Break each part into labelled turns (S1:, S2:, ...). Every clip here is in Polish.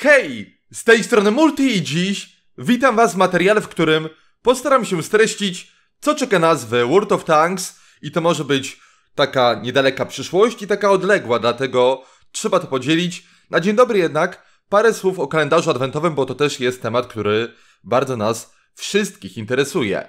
S1: Hej! Z tej strony Multi i dziś witam was w materiale, w którym postaram się streścić, co czeka nas w World of Tanks i to może być taka niedaleka przyszłość i taka odległa, dlatego trzeba to podzielić. Na dzień dobry jednak parę słów o kalendarzu adwentowym, bo to też jest temat, który bardzo nas wszystkich interesuje.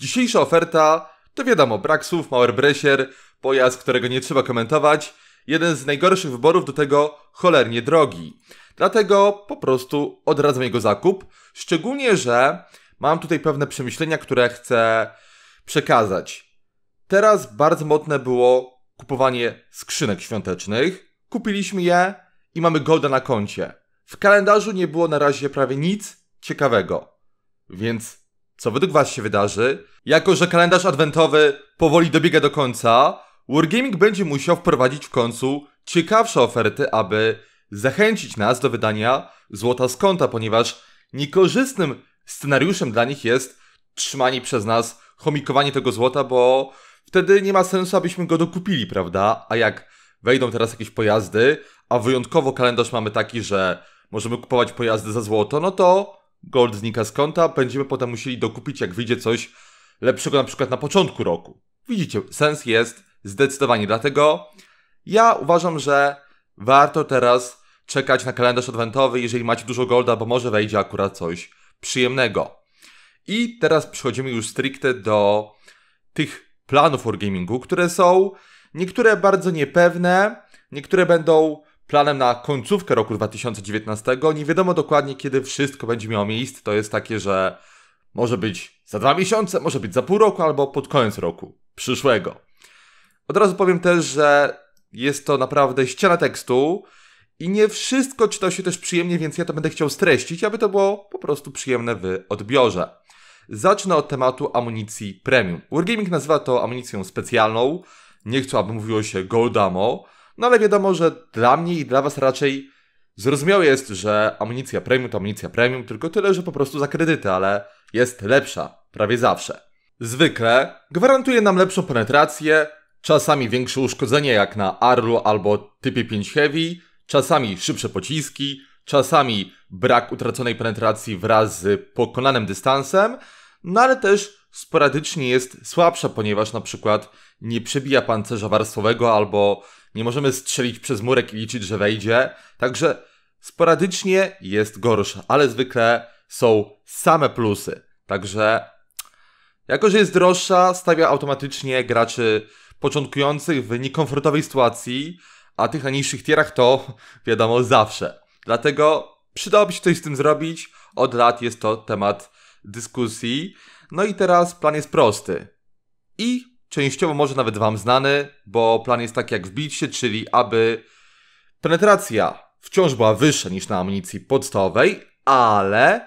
S1: Dzisiejsza oferta to wiadomo, brak słów, Bresier, pojazd, którego nie trzeba komentować, jeden z najgorszych wyborów do tego cholernie drogi. Dlatego po prostu odradzam jego zakup. Szczególnie, że mam tutaj pewne przemyślenia, które chcę przekazać. Teraz bardzo modne było kupowanie skrzynek świątecznych. Kupiliśmy je i mamy golda na koncie. W kalendarzu nie było na razie prawie nic ciekawego. Więc co według Was się wydarzy? Jako, że kalendarz adwentowy powoli dobiega do końca, Wargaming będzie musiał wprowadzić w końcu ciekawsze oferty, aby zachęcić nas do wydania złota z konta, ponieważ niekorzystnym scenariuszem dla nich jest trzymanie przez nas, chomikowanie tego złota, bo wtedy nie ma sensu, abyśmy go dokupili, prawda? A jak wejdą teraz jakieś pojazdy, a wyjątkowo kalendarz mamy taki, że możemy kupować pojazdy za złoto, no to gold znika z konta, będziemy potem musieli dokupić, jak wyjdzie coś lepszego na przykład na początku roku. Widzicie, sens jest zdecydowanie, dlatego ja uważam, że warto teraz czekać na kalendarz adwentowy, jeżeli macie dużo golda, bo może wejdzie akurat coś przyjemnego. I teraz przechodzimy już stricte do tych planów wargamingu, które są niektóre bardzo niepewne, niektóre będą planem na końcówkę roku 2019. Nie wiadomo dokładnie, kiedy wszystko będzie miało miejsce. To jest takie, że może być za dwa miesiące, może być za pół roku albo pod koniec roku przyszłego. Od razu powiem też, że jest to naprawdę ściana tekstu. I nie wszystko czyta się też przyjemnie, więc ja to będę chciał streścić, aby to było po prostu przyjemne w odbiorze. Zacznę od tematu amunicji premium. Wargaming nazywa to amunicją specjalną. Nie chcę, aby mówiło się Goldamo. No ale wiadomo, że dla mnie i dla Was raczej zrozumiałe jest, że amunicja premium to amunicja premium, tylko tyle, że po prostu za kredyty, ale jest lepsza prawie zawsze. Zwykle gwarantuje nam lepszą penetrację, czasami większe uszkodzenie jak na Arlu albo Typie 5 Heavy, czasami szybsze pociski, czasami brak utraconej penetracji wraz z pokonanym dystansem, no ale też sporadycznie jest słabsza, ponieważ na przykład nie przebija pancerza warstwowego albo nie możemy strzelić przez murek i liczyć, że wejdzie. Także sporadycznie jest gorsza, ale zwykle są same plusy. Także jako, że jest droższa, stawia automatycznie graczy początkujących w niekomfortowej sytuacji, a tych na niższych tierach to wiadomo zawsze. Dlatego przydałoby się coś z tym zrobić. Od lat jest to temat dyskusji. No i teraz plan jest prosty. I częściowo może nawet Wam znany, bo plan jest tak jak w bicie, czyli aby penetracja wciąż była wyższa niż na amunicji podstawowej, ale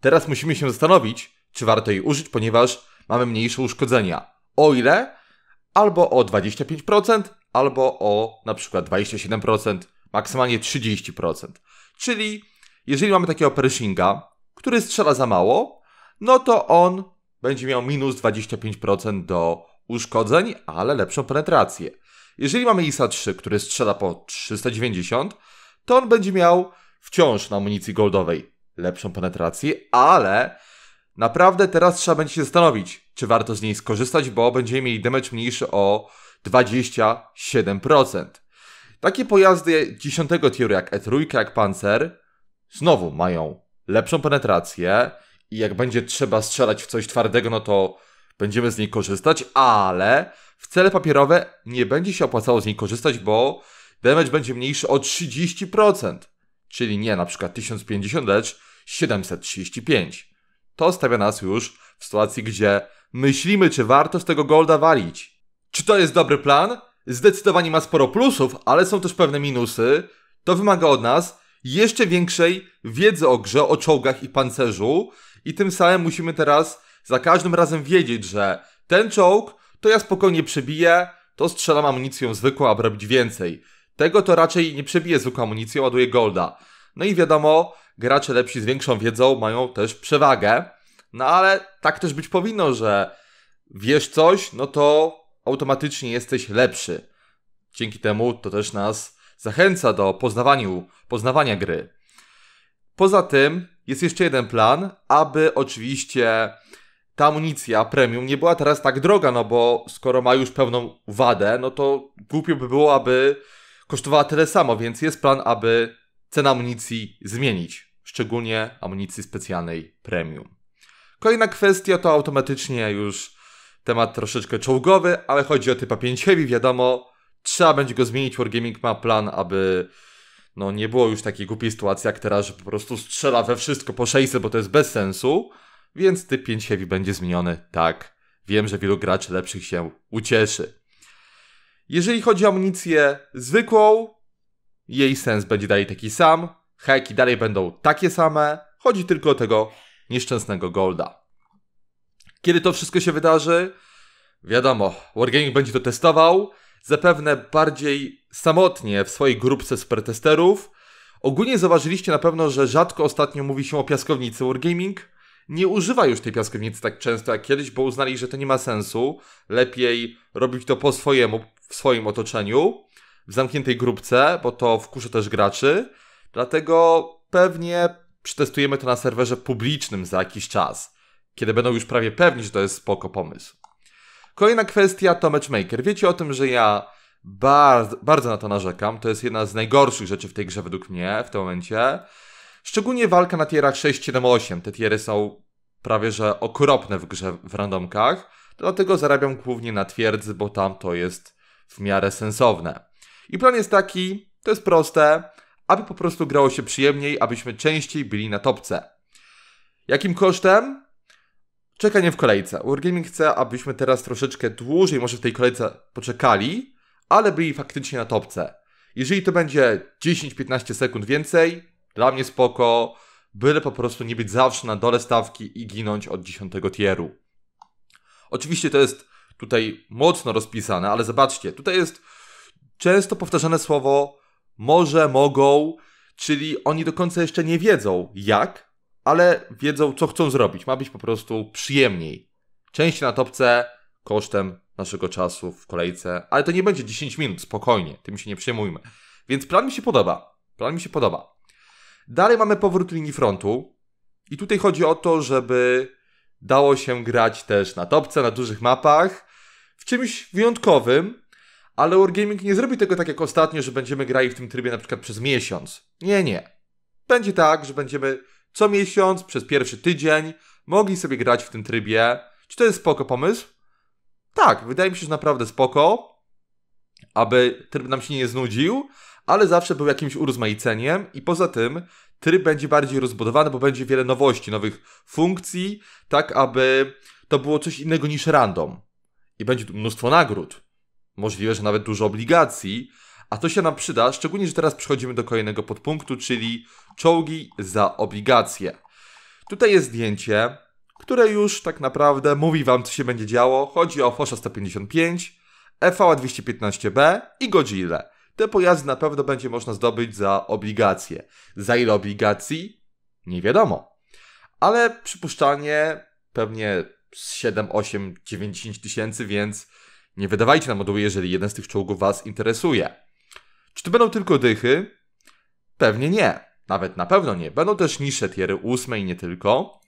S1: teraz musimy się zastanowić, czy warto jej użyć, ponieważ mamy mniejsze uszkodzenia. O ile? Albo o 25%, albo o na przykład 27%, maksymalnie 30%. Czyli jeżeli mamy takiego pershinga, który strzela za mało, no to on będzie miał minus 25% do uszkodzeń, ale lepszą penetrację. Jeżeli mamy ISA 3, który strzela po 390, to on będzie miał wciąż na amunicji goldowej lepszą penetrację, ale naprawdę teraz trzeba będzie się zastanowić, czy warto z niej skorzystać, bo będziemy mieli damage mniejszy o 27%. Takie pojazdy 10 tieru jak E3, jak Panzer znowu mają lepszą penetrację i jak będzie trzeba strzelać w coś twardego, no to będziemy z niej korzystać, ale w cele papierowe nie będzie się opłacało z niej korzystać, bo damage będzie mniejszy o 30%, czyli nie na przykład 1050, lecz 735. To stawia nas już w sytuacji, gdzie myślimy, czy warto z tego golda walić. Czy to jest dobry plan? Zdecydowanie ma sporo plusów, ale są też pewne minusy. To wymaga od nas jeszcze większej wiedzy o grze, o czołgach i pancerzu i tym samym musimy teraz za każdym razem wiedzieć, że ten czołg to ja spokojnie przebiję, to strzelam amunicją zwykłą, aby robić więcej. Tego to raczej nie przebiję zwykłą amunicją, ładuję golda. No i wiadomo, gracze lepsi z większą wiedzą mają też przewagę. No ale tak też być powinno, że wiesz coś, no to automatycznie jesteś lepszy. Dzięki temu to też nas zachęca do poznawania poznawania gry. Poza tym jest jeszcze jeden plan, aby oczywiście ta amunicja premium nie była teraz tak droga, no bo skoro ma już pewną wadę, no to głupio by było, aby kosztowała tyle samo, więc jest plan, aby cenę amunicji zmienić, szczególnie amunicji specjalnej premium. Kolejna kwestia to automatycznie już temat troszeczkę czołgowy, ale chodzi o typa 5 Heavy, wiadomo, trzeba będzie go zmienić, Wargaming ma plan, aby no nie było już takiej głupiej sytuacji jak teraz, że po prostu strzela we wszystko po 600, bo to jest bez sensu, więc typ 5 Heavy będzie zmieniony, tak. Wiem, że wielu graczy lepszych się ucieszy. Jeżeli chodzi o amunicję zwykłą, jej sens będzie dalej taki sam, heki dalej będą takie same, chodzi tylko o tego nieszczęsnego golda. Kiedy to wszystko się wydarzy? Wiadomo, Wargaming będzie to testował, zapewne bardziej samotnie w swojej grupce supertesterów. Ogólnie zauważyliście na pewno, że rzadko ostatnio mówi się o piaskownicy Wargaming. Nie używa już tej piaskownicy tak często jak kiedyś, bo uznali, że to nie ma sensu. Lepiej robić to po swojemu, w swoim otoczeniu, w zamkniętej grupce, bo to wkurza też graczy. Dlatego pewnie przetestujemy to na serwerze publicznym za jakiś czas kiedy będą już prawie pewni, że to jest spoko pomysł. Kolejna kwestia to matchmaker. Wiecie o tym, że ja bardzo, bardzo na to narzekam. To jest jedna z najgorszych rzeczy w tej grze według mnie w tym momencie. Szczególnie walka na tierach 6, 7, 8. Te tiery są prawie że okropne w grze w randomkach. Dlatego zarabiam głównie na twierdzy, bo tam to jest w miarę sensowne. I plan jest taki, to jest proste, aby po prostu grało się przyjemniej, abyśmy częściej byli na topce. Jakim kosztem? czekanie w kolejce. Wargaming chce, abyśmy teraz troszeczkę dłużej może w tej kolejce poczekali, ale byli faktycznie na topce. Jeżeli to będzie 10-15 sekund więcej, dla mnie spoko, byle po prostu nie być zawsze na dole stawki i ginąć od 10 tieru. Oczywiście to jest tutaj mocno rozpisane, ale zobaczcie, tutaj jest często powtarzane słowo może, mogą, czyli oni do końca jeszcze nie wiedzą jak, ale wiedzą, co chcą zrobić. Ma być po prostu przyjemniej. Część na topce kosztem naszego czasu w kolejce, ale to nie będzie 10 minut, spokojnie, tym się nie przejmujmy. Więc plan mi się podoba. Plan mi się podoba. Dalej mamy powrót linii frontu. I tutaj chodzi o to, żeby dało się grać też na topce, na dużych mapach, w czymś wyjątkowym, ale Wargaming nie zrobi tego tak jak ostatnio, że będziemy grali w tym trybie na przykład przez miesiąc. Nie, nie. Będzie tak, że będziemy co miesiąc, przez pierwszy tydzień, mogli sobie grać w tym trybie. Czy to jest spoko pomysł? Tak, wydaje mi się, że naprawdę spoko, aby tryb nam się nie znudził, ale zawsze był jakimś urozmaiceniem i poza tym tryb będzie bardziej rozbudowany, bo będzie wiele nowości, nowych funkcji, tak aby to było coś innego niż random. I będzie tu mnóstwo nagród, możliwe, że nawet dużo obligacji, a to się nam przyda, szczególnie, że teraz przechodzimy do kolejnego podpunktu, czyli czołgi za obligacje. Tutaj jest zdjęcie, które już tak naprawdę mówi wam, co się będzie działo. Chodzi o Fosza 155, EVA 215B i Godzilla. Te pojazdy na pewno będzie można zdobyć za obligacje. Za ile obligacji? Nie wiadomo. Ale przypuszczalnie pewnie 7, 8, 90 tysięcy, więc nie wydawajcie na moduły, jeżeli jeden z tych czołgów Was interesuje. Czy to będą tylko dychy? Pewnie nie. Nawet na pewno nie. Będą też niższe tiery, ósme i nie tylko.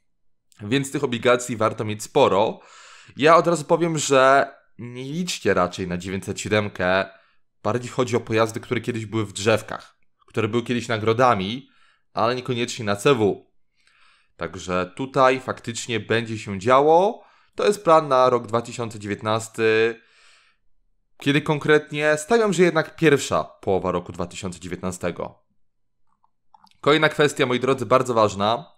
S1: Więc tych obligacji warto mieć sporo. Ja od razu powiem, że nie liczcie raczej na 907. Bardziej chodzi o pojazdy, które kiedyś były w drzewkach, które były kiedyś nagrodami, ale niekoniecznie na CW. Także tutaj faktycznie będzie się działo. To jest plan na rok 2019. Kiedy konkretnie? Stawiam, że jednak pierwsza połowa roku 2019. Kolejna kwestia, moi drodzy, bardzo ważna,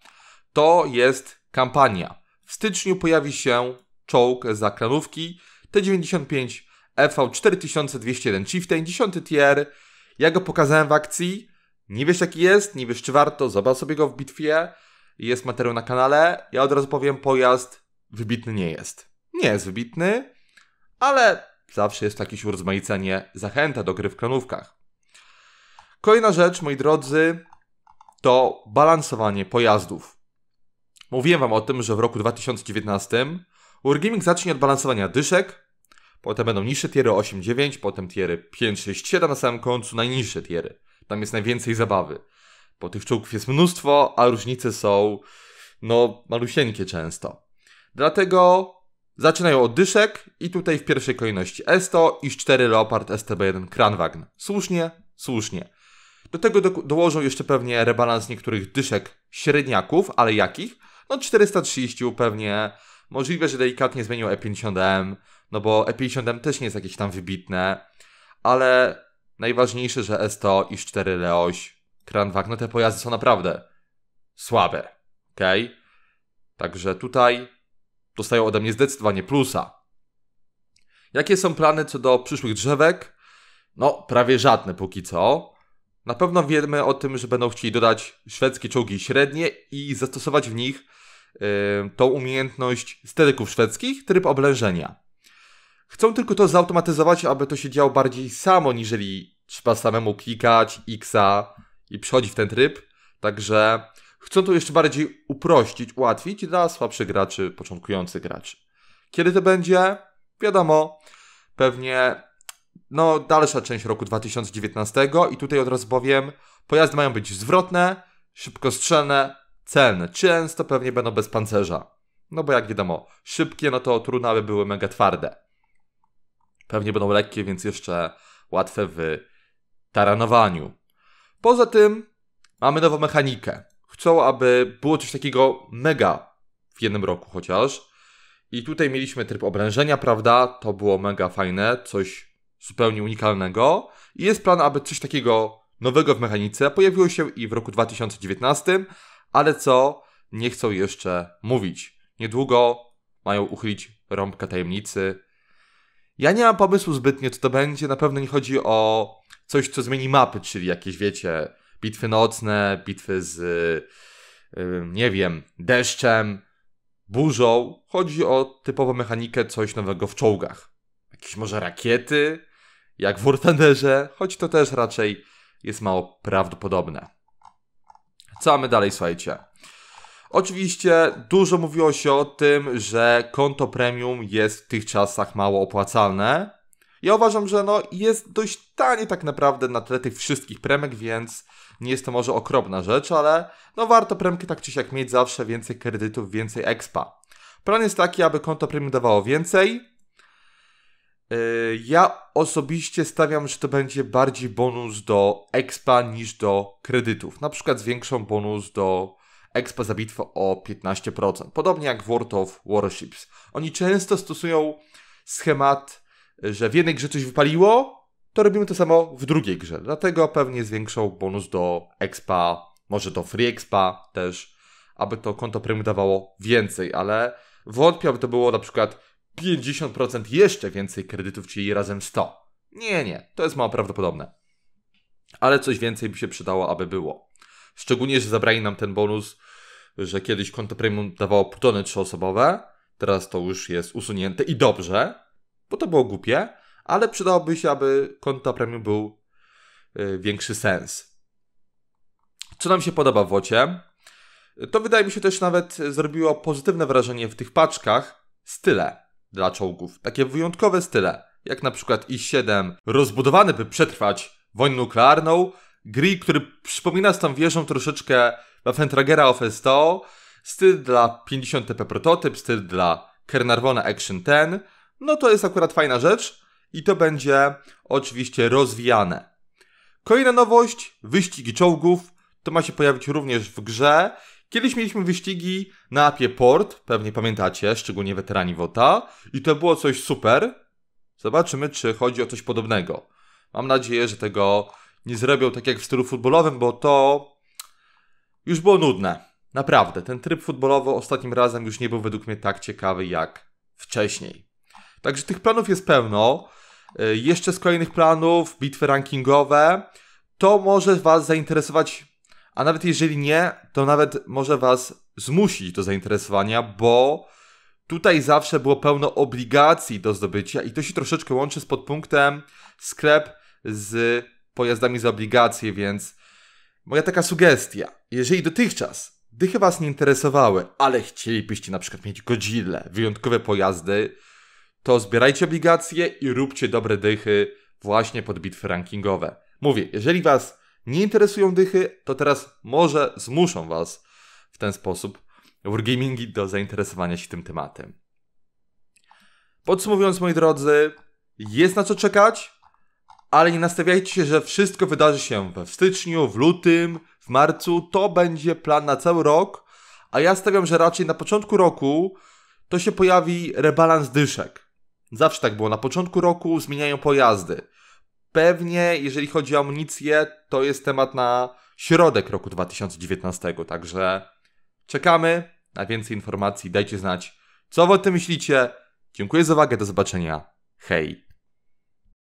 S1: to jest kampania. W styczniu pojawi się czołg za kranówki T95 FV 4201 Chieftain 10 tier. Ja go pokazałem w akcji. Nie wiesz jaki jest, nie wiesz czy warto, zobacz sobie go w bitwie. Jest materiał na kanale. Ja od razu powiem, pojazd wybitny nie jest. Nie jest wybitny, ale zawsze jest jakieś urozmaicenie, zachęta do gry w kranówkach. Kolejna rzecz, moi drodzy, to balansowanie pojazdów. Mówiłem Wam o tym, że w roku 2019 Wargaming zacznie od balansowania dyszek, potem będą niższe tiery 8-9, potem tiery 5-6-7 na samym końcu, najniższe tiery. Tam jest najwięcej zabawy. Bo tych czołgów jest mnóstwo, a różnice są, no, malusieńkie często. Dlatego zaczynają od dyszek i tutaj w pierwszej kolejności S100 i 4 Leopard STB1 Kranwagen. Słusznie, słusznie. Do tego do, dołożą jeszcze pewnie rebalans niektórych dyszek średniaków, ale jakich? No 430 pewnie, możliwe, że delikatnie zmienił E50M, no bo E50M też nie jest jakieś tam wybitne, ale najważniejsze, że S100 i 4 Leoś, Kranwag, no te pojazdy są naprawdę słabe, ok? Także tutaj dostają ode mnie zdecydowanie plusa. Jakie są plany co do przyszłych drzewek? No, prawie żadne póki co. Na pewno wiemy o tym, że będą chcieli dodać szwedzkie czołgi średnie i zastosować w nich yy, tą umiejętność steryków szwedzkich, tryb oblężenia. Chcą tylko to zautomatyzować, aby to się działo bardziej samo, niżeli trzeba samemu klikać Xa i przychodzi w ten tryb. Także chcą to jeszcze bardziej uprościć, ułatwić dla słabszych graczy, początkujących graczy. Kiedy to będzie? Wiadomo, pewnie no, dalsza część roku 2019 i tutaj od razu powiem, pojazdy mają być zwrotne, szybkostrzelne, celne. Często pewnie będą bez pancerza. No bo jak wiadomo, szybkie, no to trudno, aby były mega twarde. Pewnie będą lekkie, więc jeszcze łatwe w taranowaniu. Poza tym mamy nową mechanikę. Chcą, aby było coś takiego mega w jednym roku chociaż. I tutaj mieliśmy tryb obrężenia, prawda? To było mega fajne, coś zupełnie unikalnego i jest plan, aby coś takiego nowego w mechanice pojawiło się i w roku 2019, ale co nie chcą jeszcze mówić. Niedługo mają uchylić rąbka tajemnicy. Ja nie mam pomysłu zbytnio, co to będzie. Na pewno nie chodzi o coś, co zmieni mapy, czyli jakieś, wiecie, bitwy nocne, bitwy z, yy, nie wiem, deszczem, burzą. Chodzi o typową mechanikę, coś nowego w czołgach. Jakieś może rakiety, jak w Wartenderze, choć to też raczej jest mało prawdopodobne. Co mamy dalej, słuchajcie? Oczywiście dużo mówiło się o tym, że konto premium jest w tych czasach mało opłacalne. Ja uważam, że no jest dość tanie tak naprawdę na tle tych wszystkich premek, więc nie jest to może okropna rzecz, ale no warto premki tak czy siak mieć zawsze więcej kredytów, więcej expa. Plan jest taki, aby konto premium dawało więcej, E, ja osobiście stawiam, że to będzie bardziej bonus do expa niż do kredytów. Na przykład zwiększą bonus do expa za bitwę o 15%. Podobnie jak w World of Warships. Oni często stosują schemat, że w jednej grze coś wypaliło, to robimy to samo w drugiej grze. Dlatego pewnie zwiększą bonus do expa, może do free expa też, aby to konto premium dawało więcej, ale wątpię, aby to było na przykład 50% jeszcze więcej kredytów, czyli razem 100. Nie, nie, to jest mało prawdopodobne. Ale coś więcej by się przydało, aby było. Szczególnie, że zabrali nam ten bonus, że kiedyś konto premium dawało plutony trzyosobowe, teraz to już jest usunięte i dobrze, bo to było głupie, ale przydałoby się, aby konto premium był y, większy sens. Co nam się podoba w Wocie? To wydaje mi się też nawet zrobiło pozytywne wrażenie w tych paczkach style dla czołgów. Takie wyjątkowe style, jak na przykład I-7, rozbudowany by przetrwać wojnę nuklearną, Gri, który przypomina z tą wieżą troszeczkę Waffentragera OFS-100, styl dla 50 TP prototyp, styl dla Kernarvona Action 10, no to jest akurat fajna rzecz i to będzie oczywiście rozwijane. Kolejna nowość, wyścigi czołgów, to ma się pojawić również w grze Kiedyś mieliśmy wyścigi na apie Port, pewnie pamiętacie, szczególnie weterani WOTA, i to było coś super. Zobaczymy, czy chodzi o coś podobnego. Mam nadzieję, że tego nie zrobią tak jak w stylu futbolowym, bo to już było nudne. Naprawdę, ten tryb futbolowy ostatnim razem już nie był według mnie tak ciekawy jak wcześniej. Także tych planów jest pełno. E, jeszcze z kolejnych planów, bitwy rankingowe. To może Was zainteresować a nawet jeżeli nie, to nawet może was zmusić do zainteresowania, bo tutaj zawsze było pełno obligacji do zdobycia i to się troszeczkę łączy z podpunktem sklep z pojazdami za obligacje, więc moja taka sugestia, jeżeli dotychczas dychy was nie interesowały, ale chcielibyście na przykład mieć godzille, wyjątkowe pojazdy, to zbierajcie obligacje i róbcie dobre dychy właśnie pod bitwy rankingowe. Mówię, jeżeli was nie interesują dychy, to teraz może zmuszą Was w ten sposób Wargamingi do zainteresowania się tym tematem. Podsumowując, moi drodzy, jest na co czekać, ale nie nastawiajcie się, że wszystko wydarzy się we w styczniu, w lutym, w marcu. To będzie plan na cały rok, a ja stawiam, że raczej na początku roku to się pojawi rebalans dyszek. Zawsze tak było. Na początku roku zmieniają pojazdy pewnie, jeżeli chodzi o amunicję, to jest temat na środek roku 2019, także czekamy na więcej informacji, dajcie znać, co wy o tym myślicie. Dziękuję za uwagę, do zobaczenia. Hej!